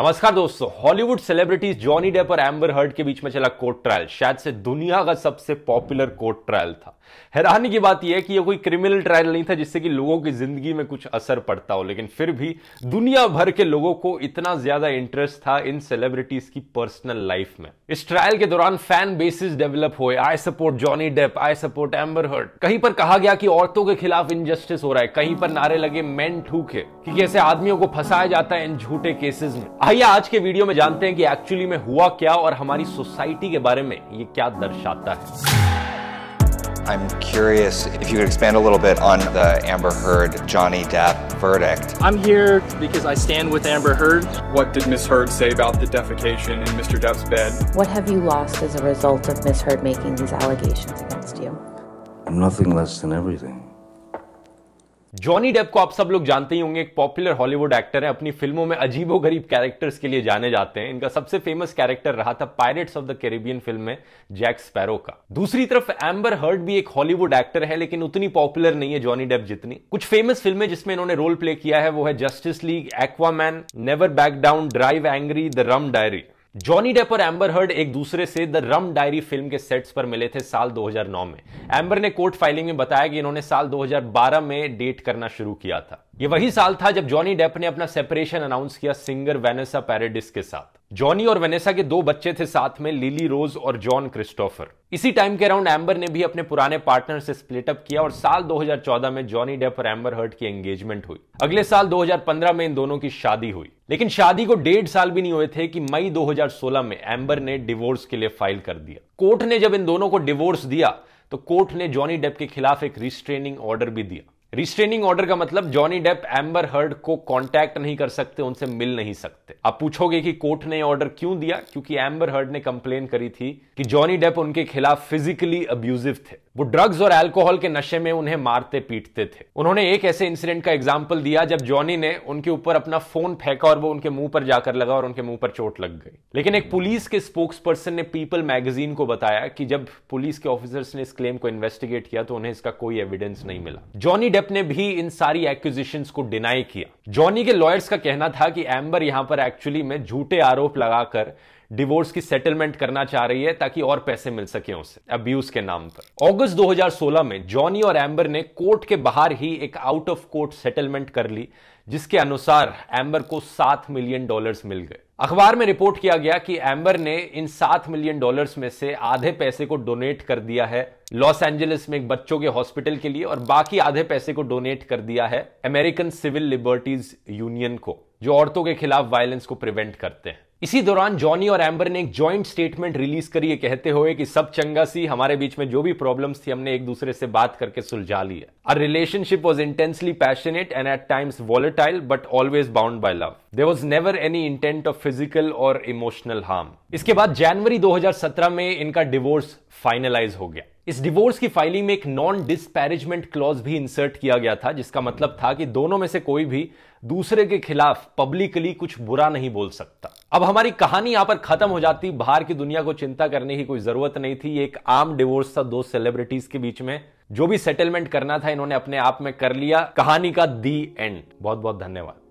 नमस्कार दोस्तों Hollywood celebrities Johnny Depp और एम्बर हर्ड के बीच में चला कोर्ट ट्रायल शायद से दुनिया का सबसे पॉपुलर कोर्ट ट्रायल था हैरानी की बात यह है कि यह कोई क्रिमिनल ट्रायल नहीं था जिससे कि लोगों की जिंदगी में कुछ असर पड़ता हो लेकिन फिर भी दुनिया भर के लोगों को इतना ज्यादा इंटरेस्ट था इन सेलिब्रिटीज की पर्सनल लाइफ में इस ट्रायल के दौरान फैन बेसिस डेवलप हुए I support Johnny Depp I support Amber Heard कहीं पर कहा गया कि औरतों के खिलाफ इनजस्टिस हो रहा है कहीं पर नारे लगे मैन है कि कैसे आदमियों को फंसाया जाता है इन झूठे केसेस में आइए आज के वीडियो में जानते हैं कि एक्चुअली में हुआ क्या और हमारी सोसाइटी के बारे में ये क्या दर्शाता है I'm curious if you could expand a little bit on the Amber Heard Johnny Depp verdict. I'm here because I stand with Amber Heard. What did Ms. Heard say about the defecation in Mr. Depp's bed? What have you lost as a result of Ms. Heard making these allegations against you? Nothing less than everything. Johnny Depp को आप सब लोग जानते ही होंगे एक popular Hollywood actor है अपनी फिल्मों में अजीबो गरीब कैरेक्टर्स के लिए जाने जाते हैं इनका सबसे फेमस कैरेक्टर रहा था Pirates of the Caribbean film में जैक स्पैरो का दूसरी तरफ एम्बर हर्ड भी एक हॉलीवुड एक्टर है लेकिन उतनी पॉपुलर नहीं है जॉनी डेप जितनी कुछ फेमस फिल्में जिसमें इन्होंने रोल प्ले किया है वो है Justice League Aquaman Never Back Down Drive Angry The Rum Diary Johnny Depp और एम्बर हर्ड एक दूसरे से द रम डायरी फिल्म के सेट्स पर मिले थे साल 2009 में एम्बर ने कोर्ट फाइलिंग में बताया कि इन्होंने साल 2012 में डेट करना शुरू किया था ये वही साल था जब जॉनी डेप ने अपना सेपरेशन अनाउंस किया सिंगर वेनेसा पेरेडिस के साथ जॉनी और वेनेसा के दो बच्चे थे साथ में लिली रोज और जॉन क्रिस्टोफर इसी टाइम के अराउंड एम्बर ने भी अपने पुराने पार्टनर से स्प्लिटअप किया और साल 2014 में जॉनी डेप और एम्बर हर्ट की एंगेजमेंट हुई अगले साल 2015 में इन दोनों की शादी हुई लेकिन शादी को डेढ़ साल भी नहीं हुए थे कि मई 2016 में एम्बर ने डिवोर्स के लिए फाइल कर दिया कोर्ट ने जब इन दोनों को डिवोर्स दिया तो कोर्ट ने जॉनी डेप के खिलाफ एक रिस्ट्रेनिंग ऑर्डर भी दिया रिस्ट्रेनिंग ऑर्डर का मतलब जॉनी डेप एम्बर हर्ड को कांटेक्ट नहीं कर सकते उनसे मिल नहीं सकते आप पूछोगे कि कोर्ट ने ऑर्डर क्यों दिया क्योंकि एम्बर हर्ड ने कंप्लेन करी थी कि जॉनी डेप उनके खिलाफ फिजिकली अब्यूजिव थे वो ड्रग्स और अल्कोहल के नशे में उन्हें मारते पीटते थे उन्होंने एक ऐसे इंसिडेंट का एग्जाम्पल दिया जब जॉनी ने उनके ऊपर अपना फोन फेंका और वो उनके मुंह पर जाकर लगा और उनके मुंह पर चोट लग गई लेकिन एक पुलिस के स्पोक्स पर्सन ने पीपल मैगजीन को बताया कि जब पुलिस के ऑफिसर्स ने इस क्लेम को इन्वेस्टिगेट किया तो उन्हें इसका कोई एविडेंस नहीं मिला जॉनी डेप ने भी इन सारी एक्यूजिशन को डिनाई किया जॉनी के लॉयर्स का कहना था कि एम्बर यहां पर एक्चुअली में झूठे आरोप लगाकर डिवोर्स की सेटलमेंट करना चाह रही है ताकि और पैसे मिल सके उसे अब्यूज के नाम पर अगस्त 2016 में जॉनी और एम्बर ने कोर्ट के बाहर ही एक आउट ऑफ कोर्ट सेटलमेंट कर ली जिसके अनुसार एम्बर को सात मिलियन डॉलर्स मिल गए अखबार में रिपोर्ट किया गया कि एम्बर ने इन सात मिलियन डॉलर्स में से आधे पैसे को डोनेट कर दिया है लॉस एंजलिस में एक बच्चों के हॉस्पिटल के लिए और बाकी आधे पैसे को डोनेट कर दिया है अमेरिकन सिविल लिबर्टीज यूनियन को जो औरतों के खिलाफ वायलेंस को प्रिवेंट करते हैं इसी दौरान जॉनी और एम्बर ने एक जॉइंट स्टेटमेंट रिलीज करी है कहते हुए कि सब चंगा सी हमारे बीच में जो भी प्रॉब्लम्स थी हमने एक दूसरे से बात करके सुलझा ली है our relationship was intensely passionate and at times volatile but always bound by love there was never any intent of physical or emotional harm इसके बाद जनवरी 2017 में इनका डिवोर्स फाइनलाइज हो गया इस डिवोर्स की फाइलिंग में एक नॉन डिस्पैरेजमेंट क्लॉज भी इंसर्ट किया गया था जिसका मतलब था कि दोनों में से कोई भी दूसरे के खिलाफ पब्लिकली कुछ बुरा नहीं बोल सकता अब हमारी कहानी यहां पर खत्म हो जाती बाहर की दुनिया को चिंता करने की कोई जरूरत नहीं थी एक आम डिवोर्स था दो सेलिब्रिटीज के बीच में जो भी सेटलमेंट करना था इन्होंने अपने आप में कर लिया कहानी का दी एंड बहुत बहुत धन्यवाद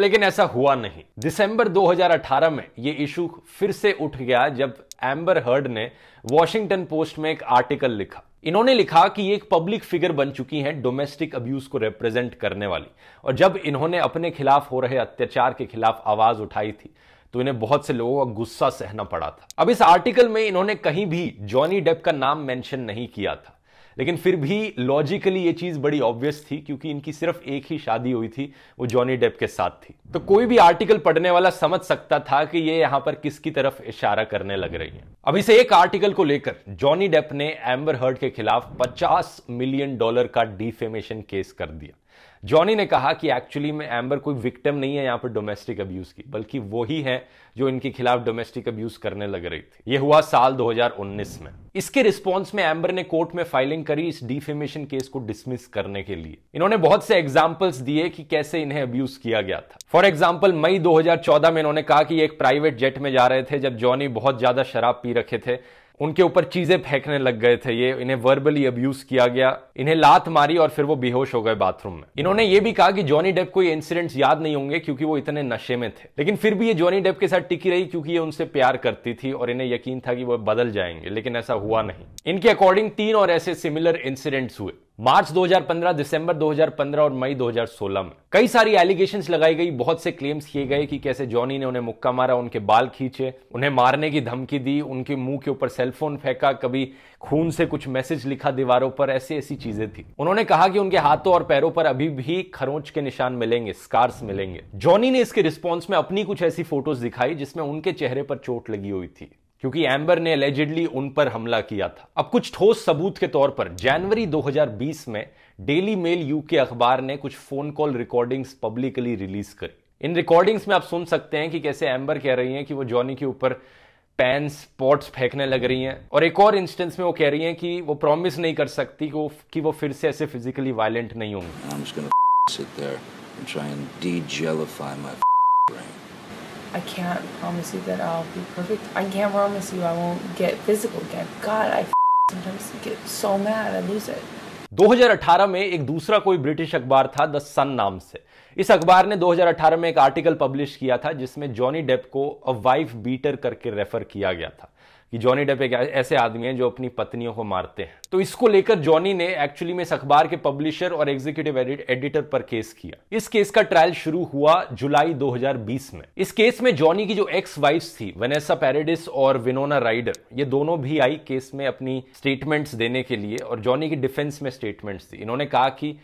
लेकिन ऐसा हुआ नहीं दिसंबर 2018 में यह इशू फिर से उठ गया जब एम्बर हर्ड ने वॉशिंगटन पोस्ट में एक आर्टिकल लिखा इन्होंने लिखा कि ये एक पब्लिक फिगर बन चुकी हैं डोमेस्टिक अब्यूज को रिप्रेजेंट करने वाली और जब इन्होंने अपने खिलाफ हो रहे अत्याचार के खिलाफ आवाज उठाई थी तो इन्हें बहुत से लोगों का गुस्सा सहना पड़ा था अब इस आर्टिकल में इन्होंने कहीं भी जॉनी डेप का नाम मेंशन नहीं किया था लेकिन फिर भी लॉजिकली ये चीज़ बड़ी ऑब्वियस थी क्योंकि इनकी सिर्फ एक ही शादी हुई थी वो जॉनी डेप के साथ थी तो कोई भी आर्टिकल पढ़ने वाला समझ सकता था कि ये यहां पर किसकी तरफ इशारा करने लग रही है अब से एक आर्टिकल को लेकर जॉनी डेप ने एम्बर हर्ड के खिलाफ पचास मिलियन डॉलर का डिफेमेशन केस कर दिया जॉनी ने कहा कि एक्चुअली में एम्बर कोई विक्टिम नहीं है यहाँ पर डोमेस्टिक अब्यूज की बल्कि ही है जो इनके खिलाफ डोमेस्टिक अब्यूज करने लग रही थी ये हुआ साल 2019 में इसके रिस्पॉन्स में एम्बर ने कोर्ट में फाइलिंग करी इस डिफेमेशन केस को डिसमिस करने के लिए इन्होंने बहुत से एग्जाम्पल्स दिए कि कैसे इन्हें अब्यूज किया गया था फॉर एग्जाम्पल मई 2014 में इन्होंने कहा कि एक प्राइवेट जेट में जा रहे थे जब जॉनी बहुत ज्यादा शराब पी रखे थे उनके ऊपर चीजें फेंकने लग गए थे ये इन्हें वर्बली अब्यूज किया गया इन्हें लात मारी और फिर वो बेहोश हो गए बाथरूम में इन्होंने ये भी कहा कि जॉनी डेप को ये इंसिडेंट्स याद नहीं होंगे क्योंकि वो इतने नशे में थे लेकिन फिर भी ये जॉनी डेप के साथ टिकी रही क्योंकि ये उनसे प्यार करती थी और इन्हें यकीन था कि वो बदल जाएंगे लेकिन ऐसा हुआ नहीं इनके अकॉर्डिंग तीन और ऐसे सिमिलर इंसिडेंट्स हुए मार्च 2015, दिसंबर 2015 और मई 2016 में कई सारी एलिगेशंस लगाई गई बहुत से क्लेम्स किए गए कि कैसे जॉनी ने उन्हें मुक्का मारा उनके बाल खींचे उन्हें मारने की धमकी दी उनके मुंह के ऊपर सेलफोन फेंका कभी खून से कुछ मैसेज लिखा दीवारों पर ऐसी ऐसी चीजें थी उन्होंने कहा कि उनके हाथों और पैरों पर अभी भी खरोंच के निशान मिलेंगे स्कार्स मिलेंगे जॉनी ने इसके रिस्पॉन्स में अपनी कुछ ऐसी फोटोज दिखाई जिसमें उनके चेहरे पर चोट लगी हुई थी क्योंकि एम्बर ने एलिजिडली उन पर हमला किया था अब कुछ ठोस सबूत के तौर पर जनवरी 2020 में डेली मेल यू के अखबार ने कुछ phone call recordings publicly release करी इन रिकॉर्डिंग्स में आप सुन सकते हैं कि कैसे एम्बर कह रही हैं कि वो जॉनी के ऊपर पैन स्पॉट्स फेंकने लग रही हैं और एक और इंस्टेंस में वो कह रही हैं कि वो प्रॉमिस नहीं कर सकती कि वो कि वो फिर से ऐसे फिजिकली वायलेंट नहीं होंगे I can't promise you that I'll be perfect. I can't promise you I won't get physical again. God, I sometimes get so mad I lose it. 2018 में एक दूसरा कोई ब्रिटिश अखबार था द सन नाम से इस अखबार ने 2018 में एक आर्टिकल पब्लिश किया था जिसमें जॉनी डेप को अ वाइफ बीटर करके रेफर किया गया था कि जॉनी डेप एक ऐसे आदमी हैं जो अपनी पत्नियों को मारते हैं तो इसको लेकर जॉनी ने एक्चुअली में इस अखबार के पब्लिशर और एग्जीक्यूटिव एडिटर पर केस किया इस केस का ट्रायल शुरू हुआ जुलाई 2020 में इस केस में जॉनी की जो एक्स वाइफ थी वनेसा पेरेडिस और विनोना राइडर ये दोनों भी आई केस में अपनी स्टेटमेंट्स देने के लिए और जॉनी की डिफेंस में स्टेटमेंट्स थी इन्होंने कहा कि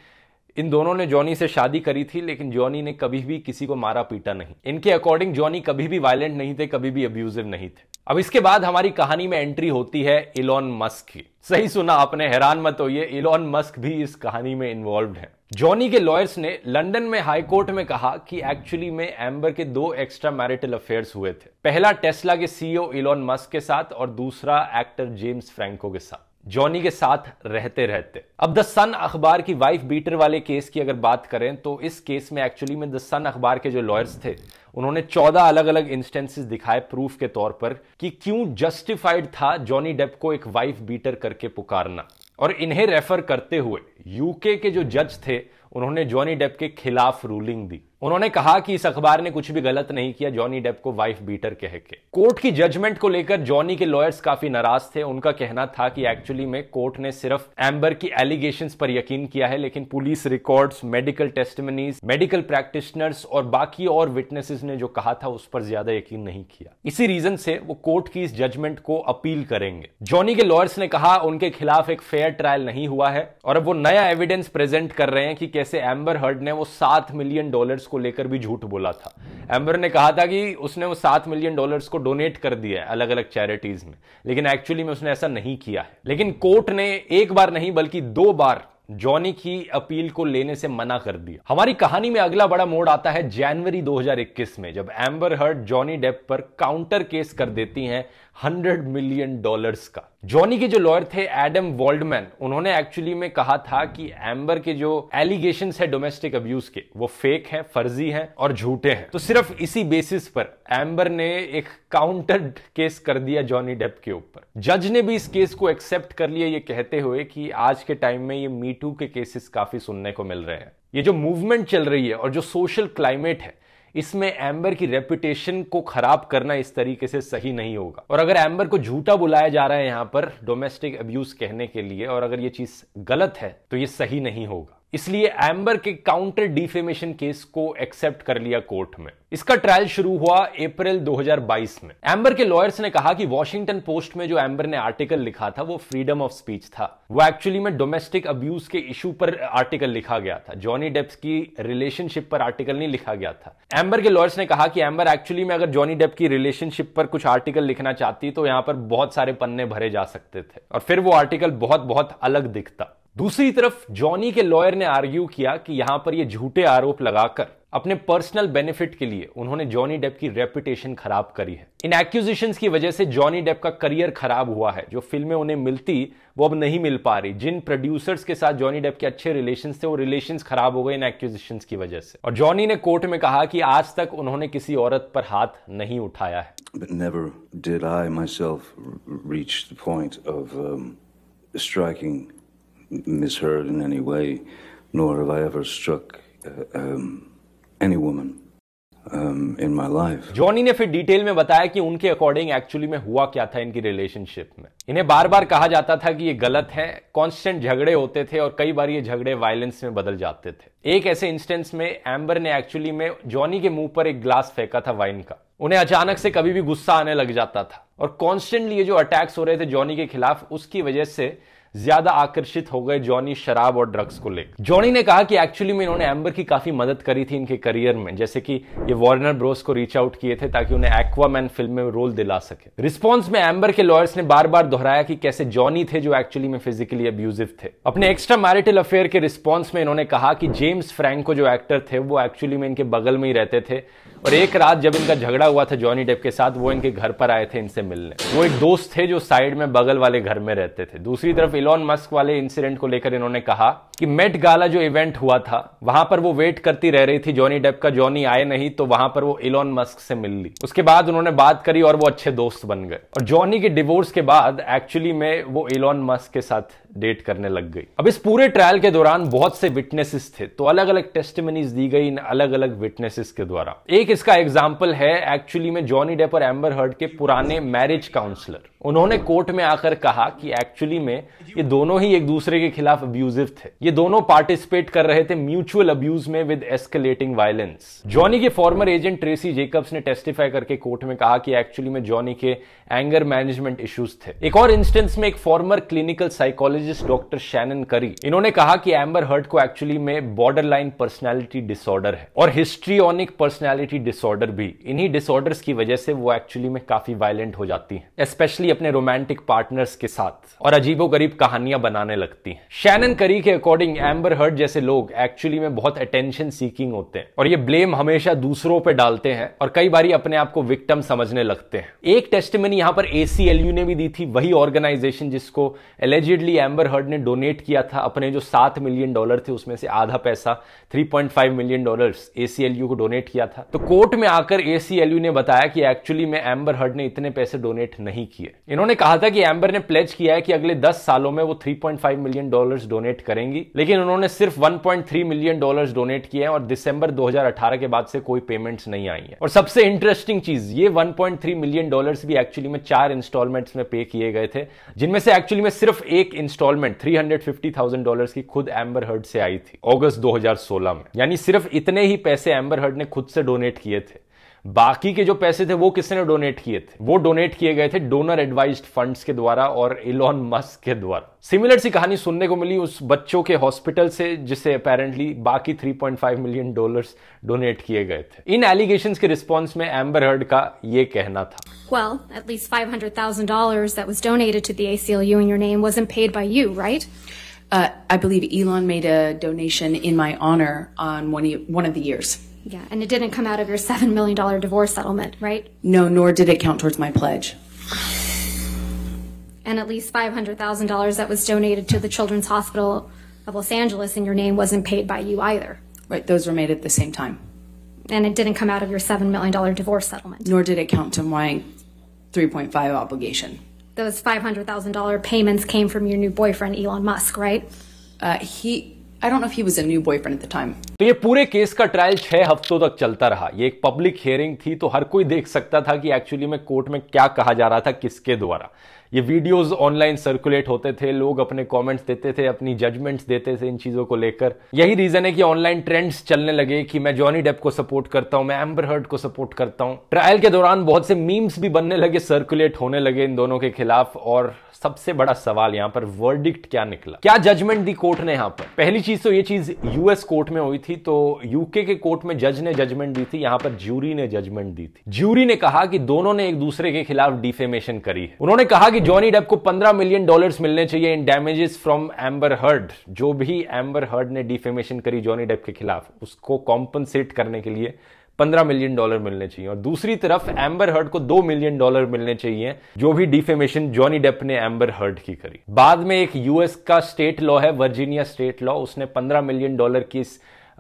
इन दोनों ने जॉनी से शादी करी थी लेकिन जॉनी ने कभी भी किसी को मारा पीटा नहीं इनके अकॉर्डिंग जॉनी कभी भी वायलेंट नहीं थे कभी भी अब्यूजिव नहीं थे अब इसके बाद हमारी कहानी में एंट्री होती है इलॉन मस्क की सही सुना आपने हैरान मत होइए इलॉन मस्क भी इस कहानी में इन्वॉल्व है जॉनी के लॉयर्स ने लंदन में हाई कोर्ट में कहा कि एक्चुअली में एम्बर के दो एक्स्ट्रा मैरिटल अफेयर्स हुए थे पहला टेस्ला के सीईओ इलॉन मस्क के साथ और दूसरा एक्टर जेम्स फ्रैंको के साथ जॉनी के साथ रहते रहते अब द सन अखबार की वाइफ बीटर वाले केस की अगर बात करें तो इस केस में एक्चुअली में द सन अखबार के जो लॉयर्स थे उन्होंने 14 अलग अलग इंस्टेंसेस दिखाए प्रूफ के तौर पर कि क्यों जस्टिफाइड था जॉनी डेप को एक वाइफ बीटर करके पुकारना और इन्हें रेफर करते हुए यूके के जो जज थे उन्होंने जॉनी डेप के खिलाफ रूलिंग दी उन्होंने कहा कि इस अखबार ने कुछ भी गलत नहीं किया जॉनी डेप को वाइफ बीटर कह के कोर्ट की जजमेंट को लेकर जॉनी के लॉयर्स काफी नाराज थे उनका कहना था कि एक्चुअली में कोर्ट ने सिर्फ एम्बर की एलिगेशंस पर यकीन किया है लेकिन police records medical testimonies medical practitioners और बाकी और विटनेसेस ने जो कहा था उस पर ज्यादा यकीन नहीं किया इसी रीजन से वो कोर्ट की इस जजमेंट को अपील करेंगे जॉनी के लॉयर्स ने कहा उनके खिलाफ एक फेयर ट्रायल नहीं हुआ है और अब वो नया एविडेंस प्रेजेंट कर रहे हैं कि कैसे जैसे एम्बर हर्ड ने वो सात मिलियन डॉलर्स को लेकर भी झूठ बोला था एम्बर ने कहा था कि उसने वो सात मिलियन डॉलर्स को डोनेट कर दिया है अलग अलग चैरिटीज में लेकिन एक्चुअली में उसने ऐसा नहीं किया है लेकिन कोर्ट ने एक बार नहीं बल्कि दो बार जॉनी की अपील को लेने से मना कर दिया हमारी कहानी में अगला बड़ा मोड़ आता है जनवरी 2021 में जब एम्बर हर्ड जॉनी डेप पर काउंटर केस कर देती हैं हंड्रेड मिलियन डॉलर्स का जॉनी के जो लॉयर थे एडम वॉल्डमैन उन्होंने एक्चुअली में कहा था कि एम्बर के जो एलिगेशन है डोमेस्टिक अब्यूज के वो फेक हैं फर्जी हैं और झूठे हैं तो सिर्फ इसी बेसिस पर एम्बर ने एक काउंटर केस कर दिया जॉनी डेप के ऊपर जज ने भी इस केस को एक्सेप्ट कर लिया ये कहते हुए कि आज के टाइम में ये मीटू के केसेस काफी सुनने को मिल रहे हैं ये जो मूवमेंट चल रही है और जो सोशल क्लाइमेट है इसमें एम्बर की रेपुटेशन को खराब करना इस तरीके से सही नहीं होगा और अगर एम्बर को झूठा बुलाया जा रहा है यहां पर डोमेस्टिक अब्यूज कहने के लिए और अगर ये चीज गलत है तो ये सही नहीं होगा इसलिए एम्बर के काउंटर डिफेमेशन केस को एक्सेप्ट कर लिया कोर्ट में इसका ट्रायल शुरू हुआ अप्रैल 2022 में एम्बर के लॉयर्स ने कहा कि वॉशिंगटन पोस्ट में जो एम्बर ने आर्टिकल लिखा था वो फ्रीडम ऑफ स्पीच था वो एक्चुअली में डोमेस्टिक अब्यूज के इशू पर आर्टिकल लिखा गया था जॉनी डेप्स की रिलेशनशिप पर आर्टिकल नहीं लिखा गया था एम्बर के लॉयर्स ने कहा कि एम्बर एक्चुअली में अगर जॉनी डेप की रिलेशनशिप पर कुछ आर्टिकल लिखना चाहती तो यहां पर बहुत सारे पन्ने भरे जा सकते थे और फिर वो आर्टिकल बहुत बहुत अलग दिखता दूसरी तरफ जॉनी के लॉयर ने आर्ग्यू किया कि यहां पर ये झूठे आरोप लगाकर अपने पर्सनल बेनिफिट के लिए उन्होंने जॉनी डेप की रेपुटेशन खराब करी है इन एक्यूजेशन की वजह से जॉनी डेप का करियर खराब हुआ है जो फिल्में उन्हें मिलती वो अब नहीं मिल पा रही जिन प्रोड्यूसर्स के साथ जॉनी डेप के अच्छे रिलेशन थे वो रिलेशन खराब हो गए इन एक्यूजेशन की वजह से और जॉनी ने कोर्ट में कहा कि आज तक उन्होंने किसी औरत पर हाथ नहीं उठाया है But never did I myself reach the point of um, striking misheard in any way, nor have I ever struck uh, um, any woman. In my Johnny ने फिर डिटेल में बताया कि उनके अकॉर्डिंग एक्चुअली में हुआ क्या था इनकी रिलेशनशिप में इन्हें बार बार कहा जाता था कि ये गलत है कांस्टेंट झगड़े होते थे और कई बार ये झगड़े वायलेंस में बदल जाते थे एक ऐसे इंस्टेंस में एम्बर ने एक्चुअली में जॉनी के मुंह पर एक ग्लास फेंका था वाइन का उन्हें अचानक से कभी भी गुस्सा आने लग जाता था और कॉन्स्टेंटली ये जो अटैक्स हो रहे थे जॉनी के खिलाफ उसकी वजह से ज्यादा आकर्षित हो गए जॉनी शराब और ड्रग्स को लेकर जॉनी ने कहा कि एक्चुअली में इन्होंने एम्बर की काफी मदद करी थी इनके करियर में जैसे कि ये वॉर्नर ब्रोस को रीच आउट किए थे ताकि उन्हें एक्वामैन फिल्म में रोल दिला सके रिस्पॉन्स में एम्बर के लॉयर्स ने बार बार दोहराया कि कैसे जॉनी थे जो एक्चुअली में फिजिकली अब्यूजिव थे अपने एक्स्ट्रा मैरिटल अफेयर के रिस्पॉन्स में इन्होंने कहा कि जेम्स फ्रेंको जो एक्टर थे वो एक्चुअली में इनके बगल में ही रहते थे और एक रात जब इनका झगड़ा हुआ था जॉनी डेप के साथ वो इनके घर पर आए थे इनसे मिलने वो एक दोस्त थे जो साइड में बगल वाले घर में रहते थे दूसरी तरफ इलॉन मस्क वाले इंसिडेंट को लेकर इन्होंने कहा कि मेट गाला जो इवेंट हुआ था वहां पर वो वेट करती रह रही थी जॉनी डेप का जॉनी आए नहीं तो वहां पर वो इलॉन मस्क से मिल ली उसके बाद उन्होंने बात करी और वो अच्छे दोस्त बन गए और जॉनी के डिवोर्स के बाद एक्चुअली में वो इलॉन मस्क के साथ डेट करने लग गई अब इस पूरे ट्रायल के दौरान बहुत से विटनेसेस थे तो अलग अलग टेस्टमनीज दी गई इन अलग अलग विटनेसेस के द्वारा एक इसका एग्जाम्पल है एक्चुअली में जॉनी डेप और एम्बर हर्ड के पुराने मैरिज काउंसलर उन्होंने कोर्ट में आकर कहा कि एक्चुअली में ये दोनों ही एक दूसरे के खिलाफ अब्यूजिव थे ये दोनों पार्टिसिपेट कर रहे थे म्यूचुअल अब्यूज में विद एस्केलेटिंग वायलेंस जॉनी के फॉर्मर एजेंट ट्रेसी जेकब्स ने टेस्टिफाई करके कोर्ट में कहा कि एक्चुअली में जॉनी के एंगर मैनेजमेंट इश्यूज थे एक और इंस्टेंस में एक former clinical psychologist doctor Shannon Curry इन्होंने कहा कि एम्बर हर्ट को एक्चुअली में बॉर्डर लाइन पर्सनैलिटी डिसऑर्डर है और हिस्ट्रियोनिक पर्सनैलिटी डिसऑर्डर भी इन्हीं डिसऑर्डर्स की वजह से वो एक्चुअली में काफी वायलेंट हो जाती है स्पेशली अपने रोमांटिक पार्टनर्स के साथ और अजीबो गरीब कहानियां बनाने लगती हैं शैनन करी के अकॉर्डिंग एम्बर हर्ट जैसे लोग एक्चुअली में बहुत अटेंशन सीकिंग होते हैं और ये ब्लेम हमेशा दूसरों पर डालते हैं और कई बार अपने आप को विक्टम समझने लगते हैं एक टेस्टमनी यहां पर एसीएलयू ने भी दी थी वही ऑर्गेनाइजेशन जिसको एलिजिडली एम्बर हर्ड ने डोनेट किया था अपने जो सात मिलियन डॉलर थे उसमें से आधा पैसा थ्री मिलियन डॉलर एसीएलयू को डोनेट किया था तो कोर्ट में आकर एसीएलयू ने बताया कि एक्चुअली में एम्बर हर्ड ने इतने पैसे डोनेट नहीं किए इन्होंने कहा था कि एम्बर ने प्लेज किया है कि अगले 10 सालों में वो 3.5 मिलियन डॉलर्स डोनेट करेंगी लेकिन उन्होंने सिर्फ 1.3 मिलियन डॉलर्स डोनेट किए हैं और दिसंबर 2018 के बाद से कोई पेमेंट्स नहीं आई है और सबसे इंटरेस्टिंग चीज ये 1.3 मिलियन डॉलर्स भी एक्चुअली में चार इंस्टॉलमेंट्स में पे किए गए थे जिनमें से एक्चुअली में सिर्फ एक इंस्टॉलमेंट थ्री डॉलर्स की खुद एम्बर हर्ड से आई थी ऑगस्ट दो में यानी सिर्फ इतने ही पैसे एम्बर हर्ड ने खुद से डोनेट किए थे बाकी के जो पैसे थे वो किसने डोनेट किए थे वो डोनेट किए गए थे डोनर एडवाइज फंड्स के द्वारा और इलॉन मस्क के द्वारा सिमिलर सी कहानी सुनने को मिली उस बच्चों के हॉस्पिटल से जिसे अपेरेंटली बाकी 3.5 मिलियन डॉलर्स डोनेट किए गए थे इन एलिगेशन के रिस्पॉन्स में एम्बर हर्ड का ये कहना था Well, at least $500,000 that was donated to the ACLU in your name wasn't paid by you, right? Uh, I believe Elon made a donation in my honor on one, one of the years. Yeah, and it didn't come out of your $7 million divorce settlement, right? No, nor did it count towards my pledge. And at least $500,000 that was donated to the Children's Hospital of Los Angeles in your name wasn't paid by you either. Right, those were made at the same time. And it didn't come out of your $7 million divorce settlement. Nor did it count to my 3.5 obligation. Those $500,000 payments came from your new boyfriend, Elon Musk, right? Uh, he I don't know he was a new boyfriend at the time तो ये पूरे case का trial छह हफ्तों तक चलता रहा ये एक पब्लिक हियरिंग थी तो हर कोई देख सकता था कि एक्चुअली में कोर्ट में क्या कहा जा रहा था किसके द्वारा ये वीडियोस ऑनलाइन सर्कुलेट होते थे लोग अपने कमेंट्स देते थे अपनी जजमेंट्स देते थे इन चीज़ों को लेकर यही रीज़न है कि ऑनलाइन ट्रेंड्स चलने लगे कि मैं जॉनी डेप को सपोर्ट करता हूं मैं एम्बर हर्ट को सपोर्ट करता हूं ट्रायल के दौरान बहुत से मीम्स भी बनने लगे सर्कुलेट होने लगे इन दोनों के खिलाफ और सबसे बड़ा सवाल यहां पर वर्डिक्ट क्या निकला क्या जजमेंट दी कोर्ट ने यहां पर पहली चीज तो ये चीज यूएस कोर्ट में हुई थी तो यूके के कोर्ट में जज ने जजमेंट दी थी यहां पर ज्यूरी ने जजमेंट दी थी ज्यूरी ने कहा कि दोनों ने एक दूसरे के खिलाफ डिफेमेशन करी है उन्होंने कहा कि जॉनी डेप को 15 मिलियन डॉलर्स मिलने चाहिए in damages from Amber Heard जो भी एम्बर हर्ड ने डिफेमेशन करी जॉनी डेप के खिलाफ उसको कॉम्पनसेट करने के लिए 15 मिलियन डॉलर मिलने चाहिए और दूसरी तरफ एम्बर हर्ड को 2 मिलियन डॉलर मिलने चाहिए जो भी डिफेमेशन जॉनी डेप ने एम्बर हर्ड की करी बाद में एक यूएस का स्टेट लॉ है वर्जीनिया स्टेट लॉ उसने 15 मिलियन डॉलर की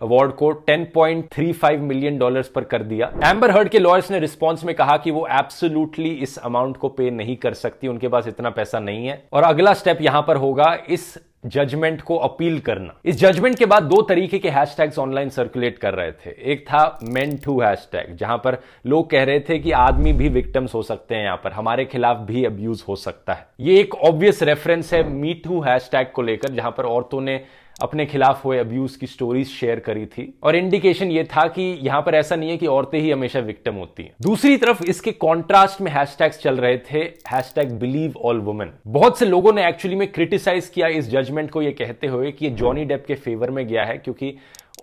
अवार्ड को 10.35 मिलियन डॉलर्स पर कर दिया एम्बर हर्ड के लॉयर्स ने रिस्पॉन्स में कहा कि वो एब्सोल्युटली इस अमाउंट को पे नहीं कर सकती उनके पास इतना पैसा नहीं है और अगला स्टेप यहां पर होगा इस जजमेंट को अपील करना इस जजमेंट के बाद दो तरीके के हैशटैग्स ऑनलाइन सर्कुलेट कर रहे थे एक था मेन टू हैशटैग जहां पर लोग कह रहे थे कि आदमी भी विक्टिम्स हो सकते हैं यहां पर हमारे खिलाफ भी अब्यूज हो सकता है ये एक ऑब्वियस रेफरेंस है मी टू हैशटैग को लेकर जहां पर औरतों ने अपने खिलाफ हुए अब्यूज की स्टोरीज शेयर करी थी और इंडिकेशन ये था कि यहां पर ऐसा नहीं है कि औरतें ही हमेशा विक्टिम होती हैं दूसरी तरफ इसके कॉन्ट्रास्ट में हैशटैग्स चल रहे थे हैशटैग बिलीव ऑल वुमेन बहुत से लोगों ने एक्चुअली में क्रिटिसाइज किया इस जजमेंट मैनेजमेंट को ये कहते हुए कि ये जॉनी डेप के फेवर में गया है क्योंकि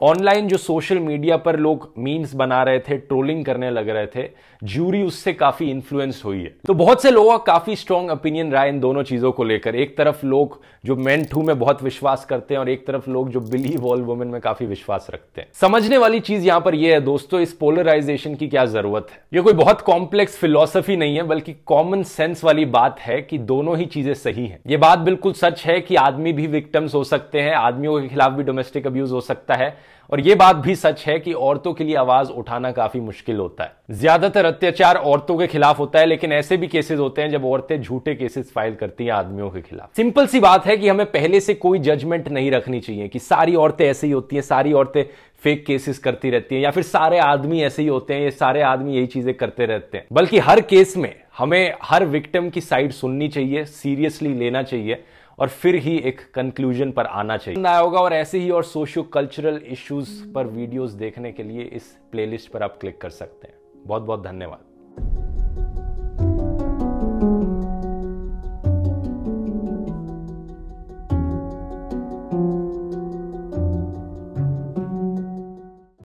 ऑनलाइन जो सोशल मीडिया पर लोग मीम्स बना रहे थे ट्रोलिंग करने लग रहे थे ज्यूरी उससे काफी इन्फ्लुएंस हुई है तो बहुत से लोगों का काफी स्ट्रॉन्ग ओपिनियन रहा इन दोनों चीजों को लेकर एक तरफ लोग जो मैन टू में बहुत विश्वास करते हैं और एक तरफ लोग जो बिलीव ऑल वुमेन में काफी विश्वास रखते हैं समझने वाली चीज यहां पर यह है दोस्तों इस पोलराइजेशन की क्या जरूरत है यह कोई बहुत कॉम्प्लेक्स फिलोसफी नहीं है बल्कि कॉमन सेंस वाली बात है कि दोनों ही चीजें सही है यह बात बिल्कुल सच है कि आदमी भी विक्टम्स हो सकते हैं आदमियों के खिलाफ भी डोमेस्टिक अब्यूज हो सकता है और ये बात भी सच है कि औरतों के लिए आवाज उठाना काफी मुश्किल होता है ज्यादातर अत्याचार औरतों के खिलाफ होता है लेकिन ऐसे भी केसेस होते हैं जब औरतें झूठे केसेस फाइल करती हैं आदमियों के खिलाफ सिंपल सी बात है कि हमें पहले से कोई जजमेंट नहीं रखनी चाहिए कि सारी औरतें ऐसे ही होती हैं सारी औरतें फेक केसेस करती रहती हैं या फिर सारे आदमी ऐसे ही होते हैं ये सारे आदमी यही चीजें करते रहते हैं बल्कि हर केस में हमें हर विक्टिम की साइड सुननी चाहिए सीरियसली लेना चाहिए और फिर ही एक कंक्लूजन पर आना चाहिए आया होगा और ऐसे ही और सोशो कल्चरल इश्यूज पर वीडियोस देखने के लिए इस प्लेलिस्ट पर आप क्लिक कर सकते हैं बहुत बहुत धन्यवाद